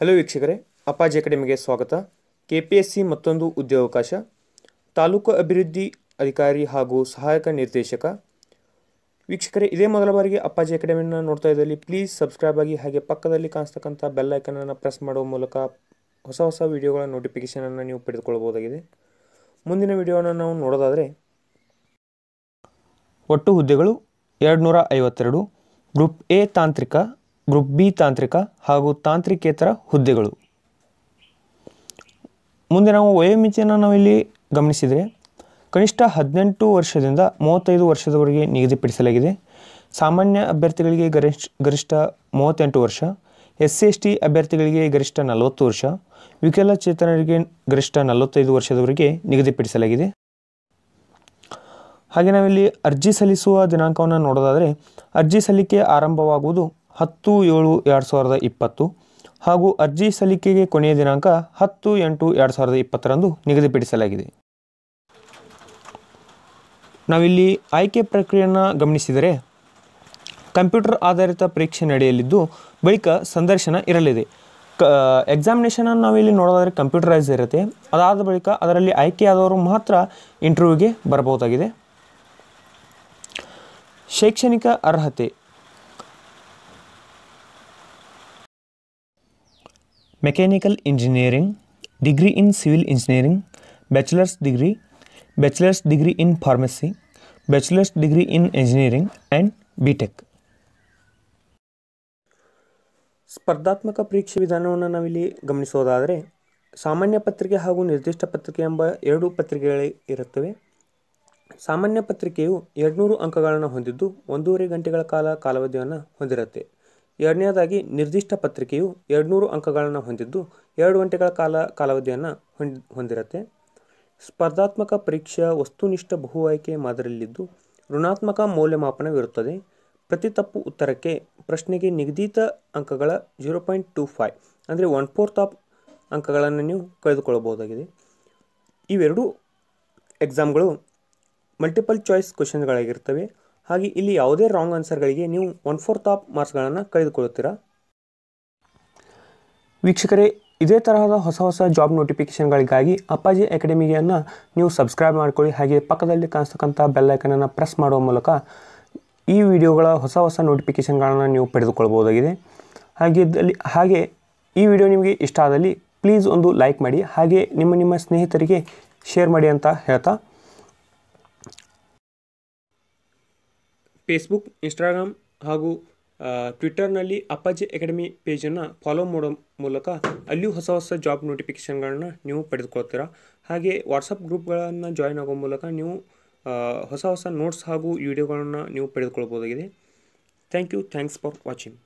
hello ವೀಕ್ಷಕರೇ ಅಪ್ಪಾಜಿ ಅಕಾಡೆಮಿಗೆ ಸ್ವಾಗತ ಕೆ ಪಿ ಎಸ್ ಸಿ ಮತ್ತೊಂದು ಉದ್ಯೋಗಾವಕಾಶ ತಾಲೂಕು ಅಭಿವೃದ್ಧಿ ಅಧಿಕಾರಿ ಹಾಗೂ ಸಹಾಯಕ ನಿರ್ದೇಶಕ ವೀಕ್ಷಕರೇ ಇದೇ ಮೊದಲ ಬಾರಿಗೆ ಅಪ್ಪಾಜಿ ಅಕಾಡೆಮಿನ ನೋಡ್ತಾ ಇದ್ದಲ್ಲಿ ಪ್ಲೀಸ್ ಸಬ್ಸ್ಕ್ರೈಬ್ ಆಗಿ ಹಾಗೆ ಪಕ್ಕದಲ್ಲಿ ಕಾಣಿಸ್ತಕ್ಕಂಥ ಬೆಲ್ ಐಕನನ್ನು ಪ್ರೆಸ್ ಮಾಡುವ ಮೂಲಕ ಹೊಸ ಹೊಸ ವೀಡಿಯೋಗಳ ನೋಟಿಫಿಕೇಷನನ್ನು ನೀವು ಪಡೆದುಕೊಳ್ಳಬಹುದಾಗಿದೆ ಮುಂದಿನ ವಿಡಿಯೋನ ನಾವು ನೋಡೋದಾದರೆ ಒಟ್ಟು ಹುದ್ದೆಗಳು ಎರಡು ನೂರ ಐವತ್ತೆರಡು ಗ್ರೂಪ್ ಎ ತಾಂತ್ರಿಕ ಗ್ರೂಪ್ ಬಿ ತಾಂತ್ರಿಕ ಹಾಗೂ ತಾಂತ್ರಿಕೇತರ ಹುದ್ದೆಗಳು ಮುಂದೆ ನಾವು ವಯೋಮಿತಿಯನ್ನು ನಾವಿಲ್ಲಿ ಗಮನಿಸಿದರೆ ಕನಿಷ್ಠ ಹದಿನೆಂಟು ವರ್ಷದಿಂದ ಮೂವತ್ತೈದು ವರ್ಷದವರೆಗೆ ನಿಗದಿಪಡಿಸಲಾಗಿದೆ ಸಾಮಾನ್ಯ ಅಭ್ಯರ್ಥಿಗಳಿಗೆ ಗರಿಷ್ಠ ಗರಿಷ್ಠ ಮೂವತ್ತೆಂಟು ವರ್ಷ ಎಸ್ ಸಿ ಎಸ್ ಟಿ ಅಭ್ಯರ್ಥಿಗಳಿಗೆ ಗರಿಷ್ಠ ನಲವತ್ತು ವರ್ಷ ವಿಕಲಚೇತನರಿಗೆ ಗರಿಷ್ಠ ನಲವತ್ತೈದು ವರ್ಷದವರೆಗೆ ನಿಗದಿಪಡಿಸಲಾಗಿದೆ ಹಾಗೆ ನಾವಿಲ್ಲಿ ಅರ್ಜಿ ಸಲ್ಲಿಸುವ ದಿನಾಂಕವನ್ನು ನೋಡೋದಾದರೆ ಅರ್ಜಿ ಸಲ್ಲಿಕೆ ಆರಂಭವಾಗುವುದು ಹತ್ತು ಏಳು ಎರಡು ಸಾವಿರದ ಇಪ್ಪತ್ತು ಹಾಗೂ ಅರ್ಜಿ ಸಲ್ಲಿಕೆಗೆ ಕೊನೆಯ ದಿನಾಂಕ ಹತ್ತು ಎಂಟು ಎರಡು ಸಾವಿರದ ಇಪ್ಪತ್ತರಂದು ನಿಗದಿಪಡಿಸಲಾಗಿದೆ ನಾವಿಲ್ಲಿ ಆಯ್ಕೆ ಪ್ರಕ್ರಿಯೆಯನ್ನು ಗಮನಿಸಿದರೆ ಕಂಪ್ಯೂಟರ್ ಆಧಾರಿತ ಪರೀಕ್ಷೆ ನಡೆಯಲಿದ್ದು ಬಳಿಕ ಸಂದರ್ಶನ ಇರಲಿದೆ ಕ ಎಕ್ಸಾಮಿನೇಷನನ್ನು ನಾವಿಲ್ಲಿ ನೋಡೋದಾದರೆ ಕಂಪ್ಯೂಟರೈಸ್ ಇರುತ್ತೆ ಅದಾದ ಬಳಿಕ ಅದರಲ್ಲಿ ಆಯ್ಕೆಯಾದವರು ಮಾತ್ರ ಇಂಟರ್ವ್ಯೂಗೆ ಬರಬಹುದಾಗಿದೆ ಶೈಕ್ಷಣಿಕ ಅರ್ಹತೆ mechanical engineering, degree in civil engineering, bachelor's degree, bachelor's degree in pharmacy, bachelor's degree in engineering and BTech ಸ್ಪರ್ಧಾತ್ಮಕ ಪರೀಕ್ಷೆ ವಿಧಾನವನ್ನು ನಾವಿಲ್ಲಿ ಗಮನಿಸೋದಾದರೆ ಸಾಮಾನ್ಯ ಪತ್ರಿಕೆ ಹಾಗೂ ನಿರ್ದಿಷ್ಟ ಪತ್ರಿಕೆ ಎಂಬ ಎರಡು ಪತ್ರಿಕೆಗಳೇ ಇರುತ್ತವೆ ಸಾಮಾನ್ಯ ಪತ್ರಿಕೆಯು ಎರಡುನೂರು ಅಂಕಗಳನ್ನು ಹೊಂದಿದ್ದು ಒಂದೂವರೆ ಗಂಟೆಗಳ ಕಾಲ ಕಾಲಾವಧಿಯನ್ನು ಹೊಂದಿರುತ್ತೆ ಎರಡನೇದಾಗಿ ನಿರ್ದಿಷ್ಟ ಪತ್ರಿಕೆಯು ಎರಡುನೂರು ಅಂಕಗಳನ್ನು ಹೊಂದಿದ್ದು ಎರಡು ಗಂಟೆಗಳ ಕಾಲ ಕಾಲಾವಧಿಯನ್ನು ಹೊಂದಿ ಹೊಂದಿರುತ್ತೆ ಸ್ಪರ್ಧಾತ್ಮಕ ಪರೀಕ್ಷೆಯ ವಸ್ತುನಿಷ್ಠ ಬಹು ಆಯ್ಕೆ ಮಾದರಿಯಲ್ಲಿದ್ದು ಋಣಾತ್ಮಕ ಮೌಲ್ಯಮಾಪನವಿರುತ್ತದೆ ಪ್ರತಿ ತಪ್ಪು ಉತ್ತರಕ್ಕೆ ಪ್ರಶ್ನೆಗೆ ನಿಗದಿತ ಅಂಕಗಳ ಜೀರೋ ಪಾಯಿಂಟ್ ಟು ಫೈವ್ ಅಂದರೆ ಒನ್ ಫೋರ್ತ್ ಆಫ್ ಅಂಕಗಳನ್ನು ನೀವು ಕಳೆದುಕೊಳ್ಳಬಹುದಾಗಿದೆ ಇವೆರಡೂ ಎಕ್ಸಾಮ್ಗಳು ಮಲ್ಟಿಪಲ್ ಚಾಯ್ಸ್ ಕ್ವಶನ್ಗಳಾಗಿರ್ತವೆ ಹಾಗೆ ಇಲ್ಲಿ ಯಾವುದೇ ರಾಂಗ್ ಆನ್ಸರ್ಗಳಿಗೆ ನೀವು ಒನ್ ಫೋರ್ತ್ ಆಫ್ ಮಾರ್ಕ್ಸ್ಗಳನ್ನು ಕಳೆದುಕೊಳ್ಳುತ್ತೀರಾ ವೀಕ್ಷಕರೇ ಇದೇ ತರಹದ ಹೊಸ ಹೊಸ ಜಾಬ್ ನೋಟಿಫಿಕೇಷನ್ಗಳಿಗಾಗಿ ಅಪ್ಪಾಜಿ ಅಕಾಡೆಮಿಯನ್ನು ನೀವು ಸಬ್ಸ್ಕ್ರೈಬ್ ಮಾಡಿಕೊಳ್ಳಿ ಹಾಗೆ ಪಕ್ಕದಲ್ಲಿ ಕಾಣಿಸ್ತಕ್ಕಂಥ ಬೆಲ್ಲೈಕನನ್ನು ಪ್ರೆಸ್ ಮಾಡುವ ಮೂಲಕ ಈ ವಿಡಿಯೋಗಳ ಹೊಸ ಹೊಸ ನೋಟಿಫಿಕೇಷನ್ಗಳನ್ನು ನೀವು ಪಡೆದುಕೊಳ್ಬೋದಾಗಿದೆ ಇದರಲ್ಲಿ ಹಾಗೆ ಈ ವಿಡಿಯೋ ನಿಮಗೆ ಇಷ್ಟ ಆದಲ್ಲಿ ಪ್ಲೀಸ್ ಒಂದು ಲೈಕ್ ಮಾಡಿ ಹಾಗೆ ನಿಮ್ಮ ನಿಮ್ಮ ಸ್ನೇಹಿತರಿಗೆ ಶೇರ್ ಮಾಡಿ ಅಂತ ಹೇಳ್ತಾ ಫೇಸ್ಬುಕ್ ಇನ್ಸ್ಟಾಗ್ರಾಮ್ ಹಾಗೂ ಟ್ವಿಟ್ಟರ್ನಲ್ಲಿ ಅಪ್ಪಾಜಿ ಅಕಾಡೆಮಿ ಪೇಜನ್ನು ಫಾಲೋ ಮಾಡೋ ಮೂಲಕ ಅಲ್ಲಿಯೂ ಹೊಸ ಹೊಸ ಜಾಬ್ ನೋಟಿಫಿಕೇಷನ್ಗಳನ್ನು ನೀವು ಪಡೆದುಕೊಳ್ತೀರ ಹಾಗೆ ವಾಟ್ಸಪ್ ಗ್ರೂಪ್ಗಳನ್ನು ಜಾಯ್ನ್ ಆಗೋ ಮೂಲಕ ನೀವು ಹೊಸ ಹೊಸ ನೋಟ್ಸ್ ಹಾಗೂ ವಿಡಿಯೋಗಳನ್ನು ನೀವು ಪಡೆದುಕೊಳ್ಬೋದಾಗಿದೆ thank you thanks for watching